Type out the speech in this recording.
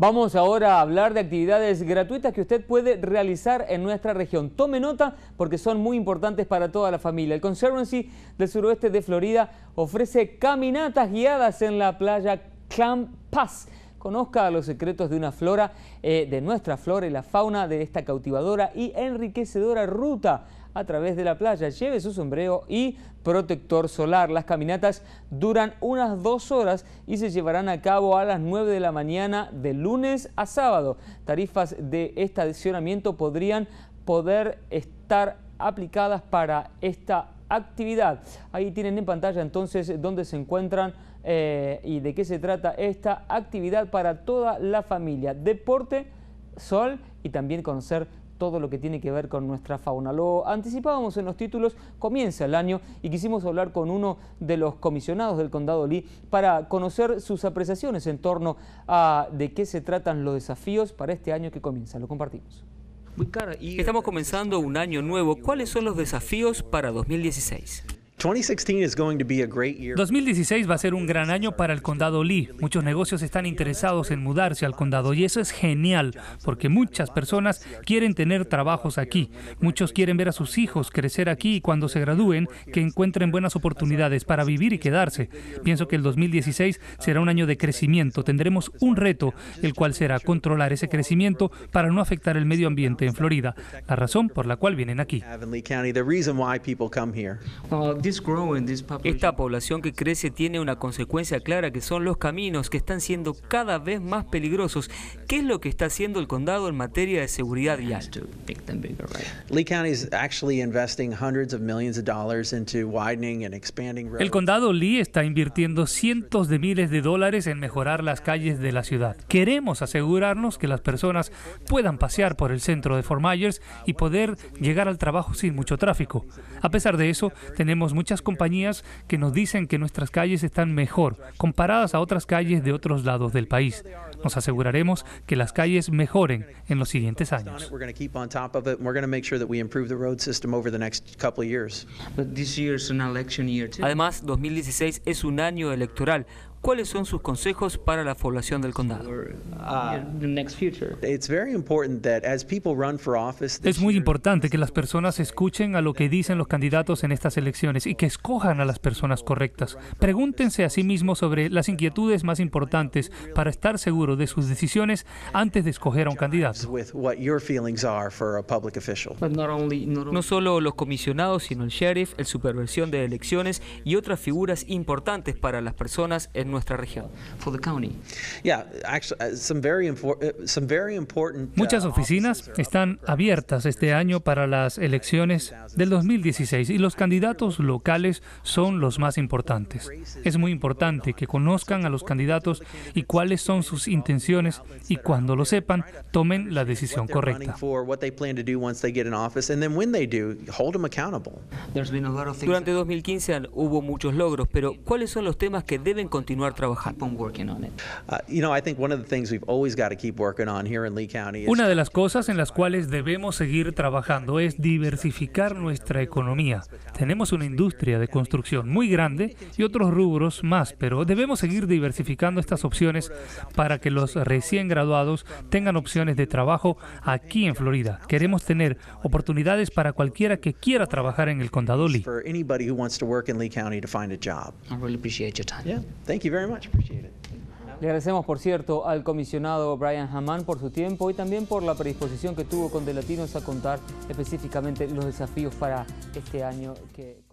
Vamos ahora a hablar de actividades gratuitas que usted puede realizar en nuestra región. Tome nota porque son muy importantes para toda la familia. El Conservancy del suroeste de Florida ofrece caminatas guiadas en la playa Clam Pass conozca los secretos de una flora, eh, de nuestra flora y la fauna de esta cautivadora y enriquecedora ruta a través de la playa. Lleve su sombrero y protector solar. Las caminatas duran unas dos horas y se llevarán a cabo a las 9 de la mañana de lunes a sábado. Tarifas de adicionamiento podrían poder estar aplicadas para esta actividad. Ahí tienen en pantalla entonces dónde se encuentran eh, y de qué se trata esta actividad para toda la familia. Deporte, sol y también conocer todo lo que tiene que ver con nuestra fauna. Lo anticipábamos en los títulos, comienza el año y quisimos hablar con uno de los comisionados del Condado Lee para conocer sus apreciaciones en torno a de qué se tratan los desafíos para este año que comienza. Lo compartimos. Estamos comenzando un año nuevo. ¿Cuáles son los desafíos para 2016? 2016 va a ser un gran año para el condado Lee. Muchos negocios están interesados en mudarse al condado y eso es genial porque muchas personas quieren tener trabajos aquí. Muchos quieren ver a sus hijos crecer aquí y cuando se gradúen que encuentren buenas oportunidades para vivir y quedarse. Pienso que el 2016 será un año de crecimiento. Tendremos un reto, el cual será controlar ese crecimiento para no afectar el medio ambiente en Florida, la razón por la cual vienen aquí. Esta población que crece tiene una consecuencia clara que son los caminos que están siendo cada vez más peligrosos. ¿Qué es lo que está haciendo el condado en materia de seguridad vial? El condado Lee está invirtiendo cientos de miles de dólares en mejorar las calles de la ciudad. Queremos asegurarnos que las personas puedan pasear por el centro de Fort Myers y poder llegar al trabajo sin mucho tráfico. A pesar de eso, tenemos muchas compañías que nos dicen que nuestras calles están mejor comparadas a otras calles de otros lados del país. Nos aseguraremos que las calles mejoren en los siguientes años. Además, 2016 es un año electoral. ¿Cuáles son sus consejos para la población del condado? Uh, es muy importante que las personas escuchen a lo que dicen los candidatos en estas elecciones y que escojan a las personas correctas. Pregúntense a sí mismos sobre las inquietudes más importantes para estar seguros de sus decisiones antes de escoger a un candidato. No solo los comisionados, sino el sheriff, el supervisión de elecciones y otras figuras importantes para las personas en nuestra región. Muchas oficinas están abiertas este año para las elecciones del 2016 y los candidatos locales son los más importantes. Es muy importante que conozcan a los candidatos y cuáles son sus intereses intenciones y cuando lo sepan, tomen la decisión correcta. Em Durante 2015 hubo muchos logros, pero ¿cuáles son los temas que deben continuar trabajando? Uh, una de las cosas en las cuales debemos seguir trabajando es diversificar nuestra economía. Tenemos una industria de construcción muy grande y otros rubros más, pero debemos seguir diversificando estas opciones para que los recién graduados tengan opciones de trabajo aquí en Florida. Queremos tener oportunidades para cualquiera que quiera trabajar en el condado Lee. Le agradecemos, por cierto, al comisionado Brian Haman por su tiempo y también por la predisposición que tuvo con de Latinos a contar específicamente los desafíos para este año que...